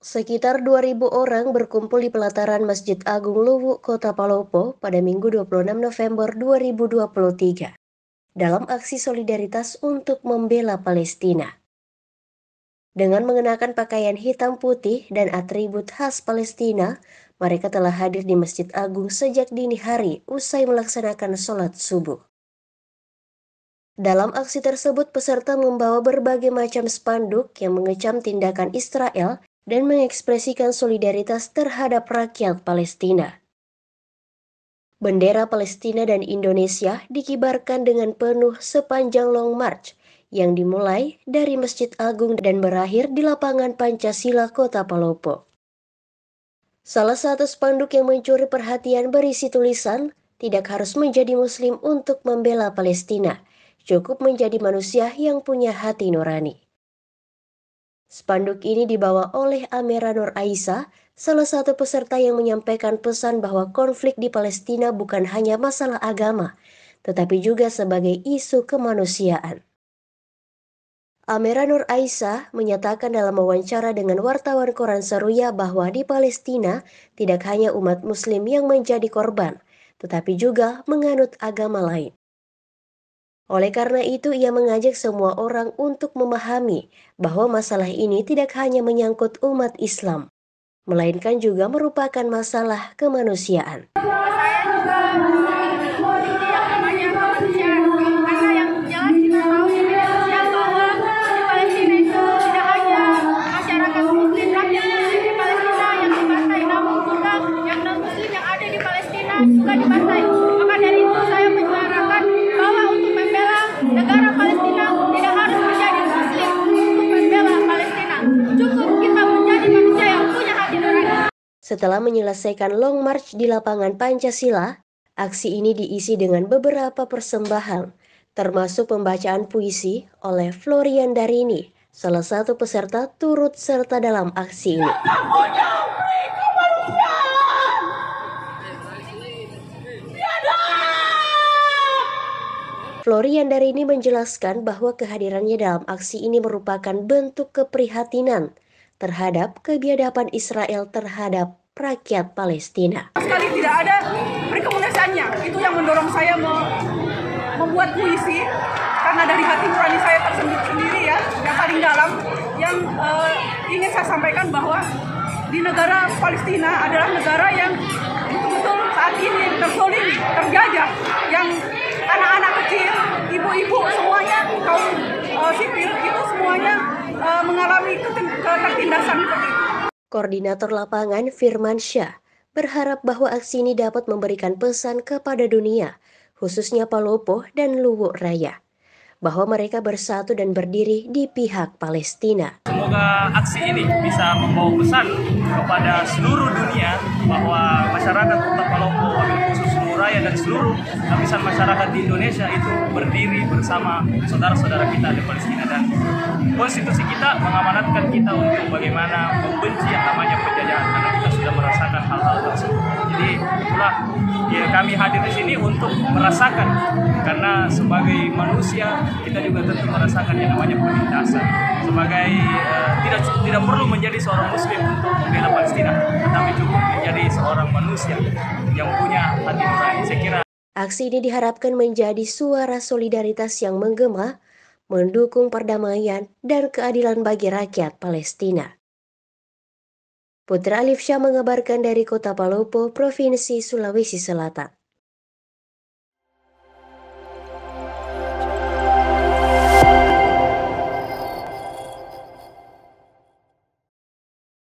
Sekitar 2.000 orang berkumpul di pelataran Masjid Agung Luwu, Kota Palopo pada Minggu 26 November 2023 dalam aksi solidaritas untuk membela Palestina. Dengan mengenakan pakaian hitam putih dan atribut khas Palestina, mereka telah hadir di Masjid Agung sejak dini hari usai melaksanakan sholat subuh. Dalam aksi tersebut, peserta membawa berbagai macam spanduk yang mengecam tindakan Israel dan mengekspresikan solidaritas terhadap rakyat Palestina. Bendera Palestina dan Indonesia dikibarkan dengan penuh sepanjang Long March yang dimulai dari Masjid Agung dan berakhir di lapangan Pancasila Kota Palopo. Salah satu spanduk yang mencuri perhatian berisi tulisan tidak harus menjadi muslim untuk membela Palestina, cukup menjadi manusia yang punya hati nurani. Spanduk ini dibawa oleh Amira Nur Aisyah, salah satu peserta yang menyampaikan pesan bahwa konflik di Palestina bukan hanya masalah agama, tetapi juga sebagai isu kemanusiaan. Amira Nur Aisyah menyatakan dalam wawancara dengan wartawan Koran Saruya bahwa di Palestina tidak hanya umat muslim yang menjadi korban, tetapi juga menganut agama lain. Oleh karena itu, ia mengajak semua orang untuk memahami bahwa masalah ini tidak hanya menyangkut umat Islam, melainkan juga merupakan masalah kemanusiaan. Setelah menyelesaikan long march di lapangan Pancasila, aksi ini diisi dengan beberapa persembahan, termasuk pembacaan puisi oleh Florian Darini, salah satu peserta turut serta dalam aksi ini. Florian Darini menjelaskan bahwa kehadirannya dalam aksi ini merupakan bentuk keprihatinan terhadap kebiadaban Israel terhadap rakyat Palestina. Sekali tidak ada rekomendasinya, itu yang mendorong saya mau membuat puisi karena dari hati nurani saya tersendiri sendiri ya, yang paling dalam, yang uh, ingin saya sampaikan bahwa di negara Palestina adalah negara yang betul-betul saat ini tersolid, terjajah, yang anak-anak kecil, ibu-ibu semuanya kaum Koordinator lapangan Firman Syah berharap bahwa aksi ini dapat memberikan pesan kepada dunia, khususnya Palopo dan Luwuk Raya, bahwa mereka bersatu dan berdiri di pihak Palestina. Semoga aksi ini bisa membawa pesan kepada seluruh dunia bahwa masyarakat kota Palopo, dan seluruh lapisan masyarakat di Indonesia itu berdiri bersama saudara-saudara kita di Palestina dan konstitusi kita mengamanatkan kita untuk bagaimana membenci yang namanya penjajahan karena kita sudah merasakan hal-hal tersebut. Jadi itulah ya kami hadir di sini untuk merasakan karena sebagai manusia kita juga tentu merasakan yang namanya penindasan sebagai uh, tidak cukup tidak perlu menjadi seorang muslim untuk membela Palestina, tapi cukup menjadi seorang manusia yang punya hati nurani. Saya kira Aksi ini diharapkan menjadi suara solidaritas yang menggema, mendukung perdamaian dan keadilan bagi rakyat Palestina. Putra Alif Syah mengabarkan dari kota Palopo, Provinsi Sulawesi Selatan.